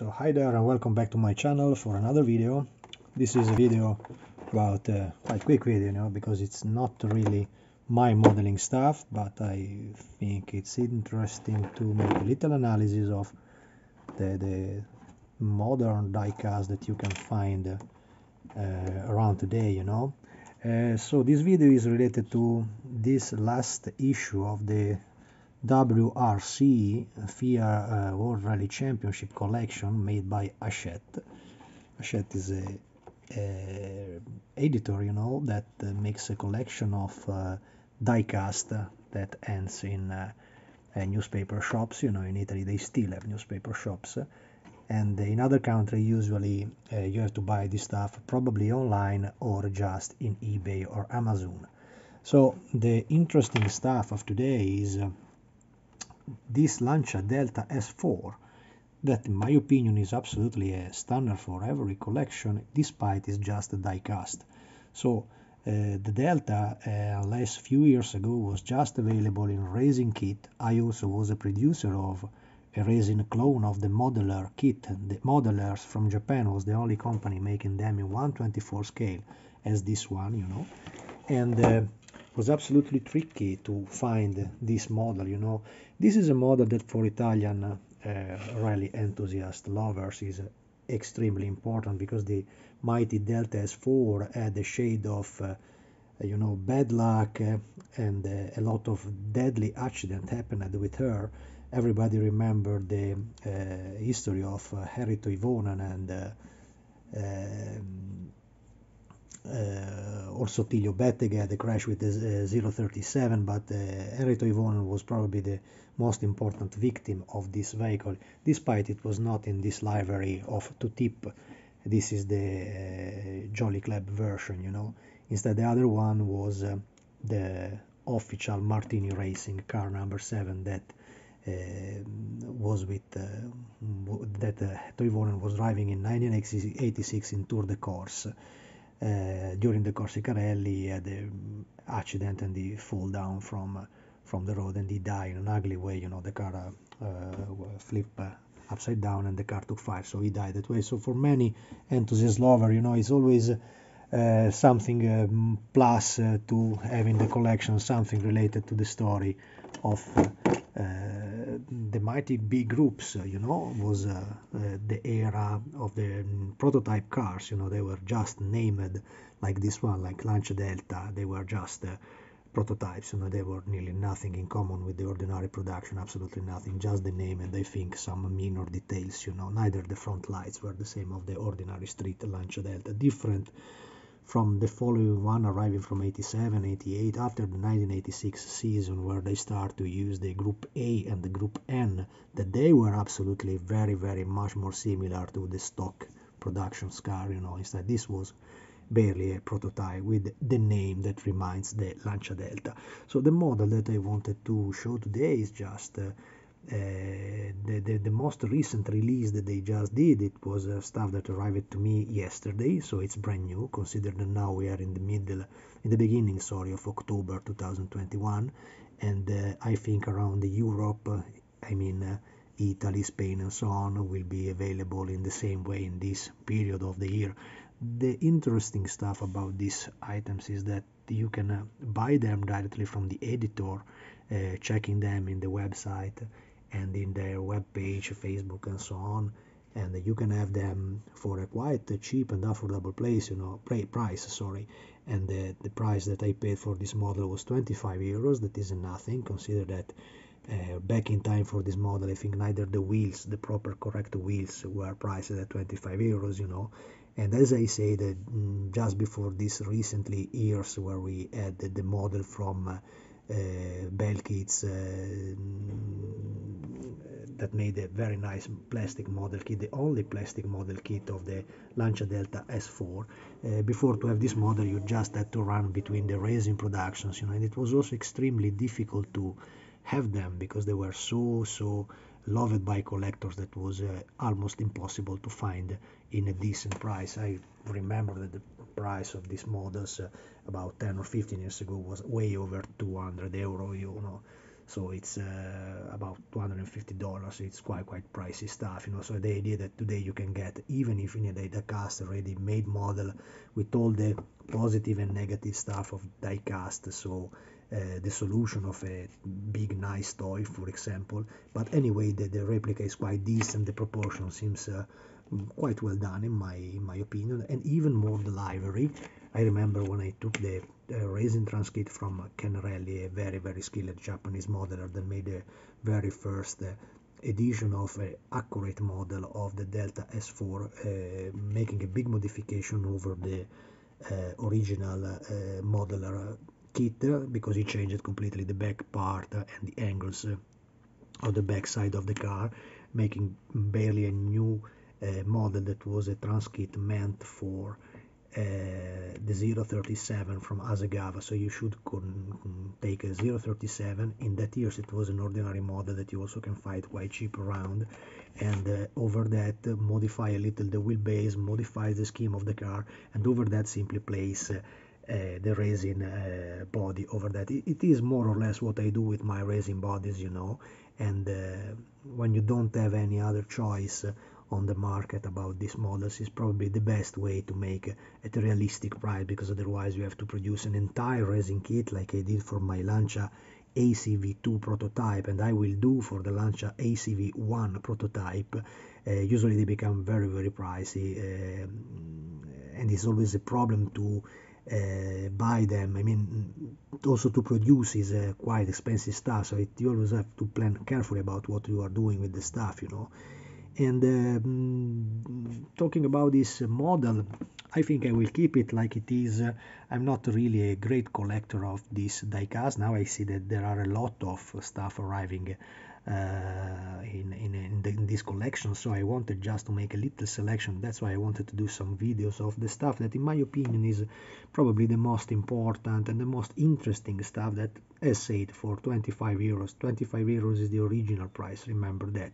So hi there and welcome back to my channel for another video. This is a video about a uh, quite quick video, you know, because it's not really my modeling stuff, but I think it's interesting to make a little analysis of the, the modern diecast that you can find uh, uh, around today, you know. Uh, so this video is related to this last issue of the WRC FIA uh, World Rally Championship collection made by Hachette. Hachette is a, a editor, you know, that uh, makes a collection of uh, diecast that ends in uh, newspaper shops. You know, in Italy they still have newspaper shops, and in other countries usually uh, you have to buy this stuff probably online or just in eBay or Amazon. So the interesting stuff of today is uh, this Lancia Delta S4 that in my opinion is absolutely a standard for every collection despite it's just a die cast. So uh, the Delta, uh, few years ago, was just available in resin kit. I also was a producer of a resin clone of the modeler kit. The modelers from Japan was the only company making them in 124 scale, as this one, you know. And uh, was absolutely tricky to find this model, you know. This is a model that for Italian uh, rally enthusiast lovers is extremely important because the mighty Delta S4 had a shade of, uh, you know, bad luck uh, and uh, a lot of deadly accident happened with her. Everybody remembered the uh, history of uh, Harry ivonen and uh, also Tilio Bettega had a crash with the uh, 037, but uh, Erito Ivonen was probably the most important victim of this vehicle, despite it was not in this library of to tip. This is the uh, Jolly Club version, you know. Instead, the other one was the official Martini Racing car number seven that uh, was with uh, that uh, Toivonen was driving in 1986 in Tour de Corse. Eh, during the rally, he had an eh, accident and he fall down from eh, from the road and he died in an ugly way. You know, the car flipped upside down and the car took fire, so he died that way. So for many enthusiast lover, you know, it's always uh, something uh, plus uh, to having the collection something related to the story of uh, the mighty big groups uh, you know was the era of the um, prototype cars you know they were just named like this one like lancia delta they were just prototypes you know they were nearly nothing in common with the ordinary production absolutely nothing just the name and i think some minor details you know neither the front lights were the same of the ordinary street lancia delta different from the following one arriving from 87 88 after the 1986 season where they start to use the group A and the group N that they were absolutely very very much more similar to the stock production car you know instead this was barely a prototype with the name that reminds the Lancia Delta so the model that I wanted to show today is just uh, uh, the, the, the, most recent release that they just did, it was uh, stuff that arrived to me yesterday, so it's brand new, Considering that now we are in the middle, in the beginning, sorry, of October 2021, and uh, I think around Europe, I mean, Italy, Spain, and so on will be available in the same way in this period of the year. The interesting stuff about these items is that you can buy them directly from the editor, uh, checking them in the website, and in their web page, Facebook, and so on. And you can have them for a quite cheap and affordable place, you know, price. Sorry, and the, the price that I paid for this model was 25 euros. That is nothing. Consider that uh, back in time for this model, I think neither the wheels, the proper correct wheels, were priced at 25 euros. You know, and as I say, that mm, just before this recently years where we had the model from. Uh, uh, belki uh, that made a very nice plastic model kit, the only plastic model kit of the Lancia Delta S4. Uh, before to have this model, you just had to run between the racing productions, you know, and it was also extremely difficult to have them because they were so so loved by collectors that was uh, almost impossible to find in a decent price. I remember that the price of these models uh, about 10 or 15 years ago was way over 200 euro, you know. So it's uh, about 250 dollars. It's quite quite pricey stuff, you know. So the idea that today you can get, even if you need a cast ready made model with all the positive and negative stuff of diecast so uh, the solution of a big nice toy for example but anyway the, the replica is quite decent the proportion seems uh, quite well done in my in my opinion and even more the library i remember when i took the uh, resin transkit from ken Rally, a very very skilled japanese modeler that made the very first eh, edition of an accurate model of the delta s4 making a big modification over the Eh, original eh, modeler eh, kit because he changed completely the back part and the angles of the back side of the car, making barely a new uh, model that was a transkit meant for the 037 from Asagava so you should take a 037. in that years it was an ordinary model that you also can find quite cheap around and uh, over that uh, modify a little the wheelbase modify the scheme of the car and over that simply place uh, uh the resin uh, body over that it, it is more or less what I do with my resin bodies you know and uh, when you don't have any other choice on the market about these models is probably the best way to make at a realistic price because otherwise you have to produce an entire resin kit like I did for my Lancia ACV2 prototype and I will do for the Lancia ACV1 prototype uh, usually they become very very pricey uh, and it's always a problem to uh, buy them I mean also to produce is uh, quite expensive stuff so it, you always have to plan carefully about what you are doing with the stuff you know and um, talking about this model, I think I will keep it like it is. I'm not really a great collector of these diecast. Now I see that there are a lot of stuff arriving uh, in, in, in, the, in, this collection, so I wanted just to make a little selection. That's why I wanted to do some videos of the stuff that, in my opinion, is probably the most important and the most interesting stuff that, as said, for 25 euros. 25 euros is the original price, remember that.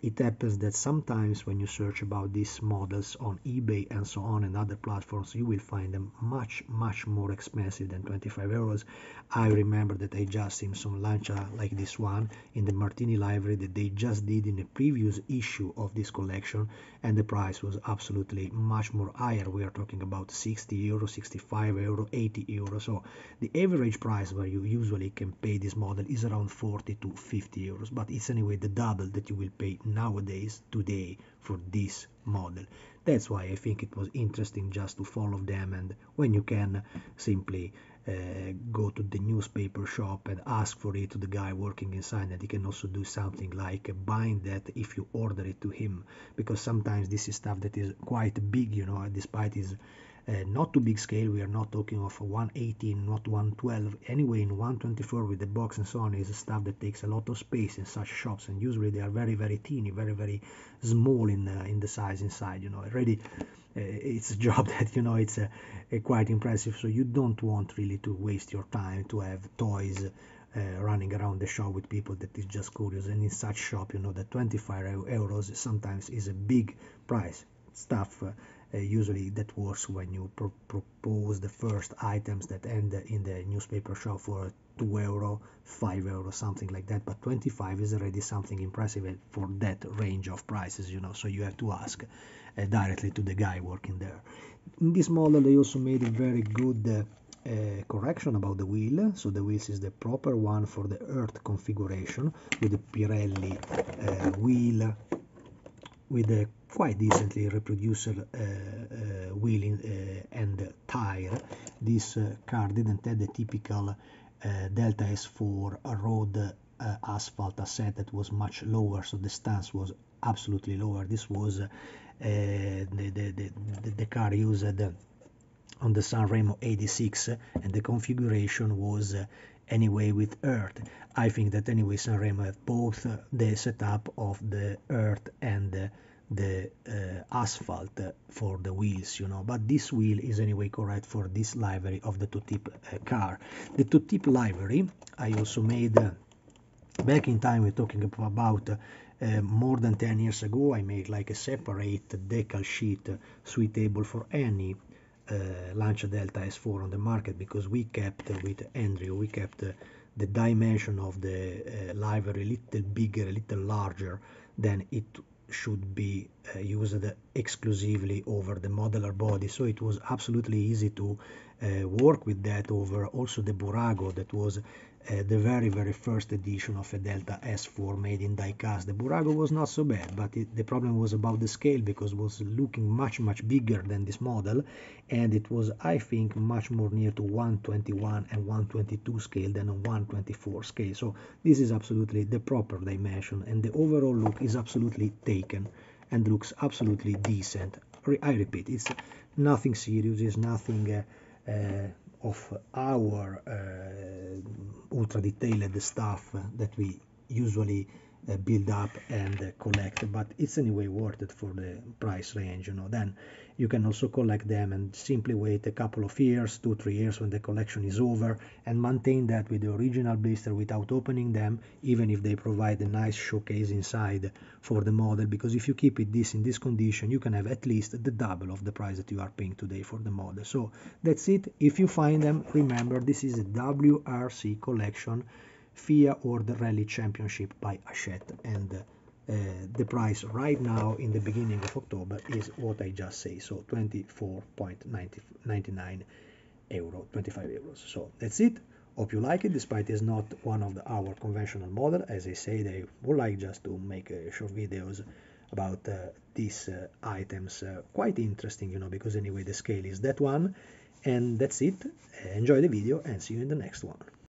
It happens that sometimes when you search about these models on eBay and so on and other platforms, you will find them much, much more expensive than 25 euros. I remember that I just seen some lancha like this one in the Martini library that they just did in a previous issue of this collection, and the price was absolutely much more higher. We are talking about 60 euro, 65 euro, 80 euro. So the average price where you usually can pay this model is around 40 to 50 euros, but it's anyway the double that you will pay nowadays today for this model that's why I think it was interesting just to follow them and when you can simply uh, go to the newspaper shop and ask for it to the guy working inside and he can also do something like buying that if you order it to him because sometimes this is stuff that is quite big you know despite his uh, not too big scale we are not talking of 118 not 112 anyway in 124 with the box and so on is stuff that takes a lot of space in such shops and usually they are very very teeny very very small in uh, in the size inside you know already uh, it's a job that you know it's a, uh, a uh, quite impressive so you don't want really to waste your time to have toys uh, running around the shop with people that is just curious and in such shop you know that 25 euros sometimes is a big price stuff uh, uh, usually that works when you propose the first items that end in the newspaper shop for 2 euro 5 euro something like that but 25 is already something impressive uh, for that range of prices you know so you have to ask uh, directly to the guy working there in this model they also made a very good uh, uh, correction about the wheel so the wheels is the proper one for the earth configuration with the Pirelli uh, wheel with a quite decently reproduced uh, uh, wheel in, uh, and tire. This car didn't have the typical Delta S4 road asphalt asset that was much lower, so the stance was absolutely lower. This was the, the, the, the, car used on the Sanremo 86 and the configuration was anyway with Earth. I think that anyway Sanremo have both uh, the setup of the Earth and the, the uh, asphalt for the wheels, you know. But this wheel is anyway correct for this library of the two-tip uh, car. The two-tip library, I also made uh, back in time. We're talking about uh, more than 10 years ago. I made like a separate decal sheet uh, suitable for any uh, launch Delta S4 on the market because we kept with Andrew, we kept the dimension of the uh, library a little bigger, a little larger than it should be uh, used exclusively over the modular body so it was absolutely easy to uh, work with that over also the burago that was uh, the very very first edition of a Delta S4 made in diecast. The Burago was not so bad, but it, the problem was about the scale because it was looking much much bigger than this model, and it was I think much more near to 121 and 122 scale than a 124 scale. So this is absolutely the proper dimension, and the overall look is absolutely taken and looks absolutely decent. I repeat, it's nothing serious, it's nothing. Uh, uh, of our uh, ultra detailed stuff that we usually uh, build up and uh, collect but it's anyway worth it for the price range you know then you can also collect them and simply wait a couple of years two three years when the collection is over and maintain that with the original blister without opening them even if they provide a nice showcase inside for the model because if you keep it this in this condition you can have at least the double of the price that you are paying today for the model so that's it if you find them remember this is a wrc collection FIA or the Rally Championship by Hachette. And uh, the price right now in the beginning of October is what I just say, so 24.99 euro, 25 euros. So that's it. Hope you like it, despite it's not one of the, our conventional model. As I say, I would like just to make uh, short videos about uh, these uh, items. Uh, quite interesting, you know, because anyway the scale is that one. And that's it. Enjoy the video and see you in the next one.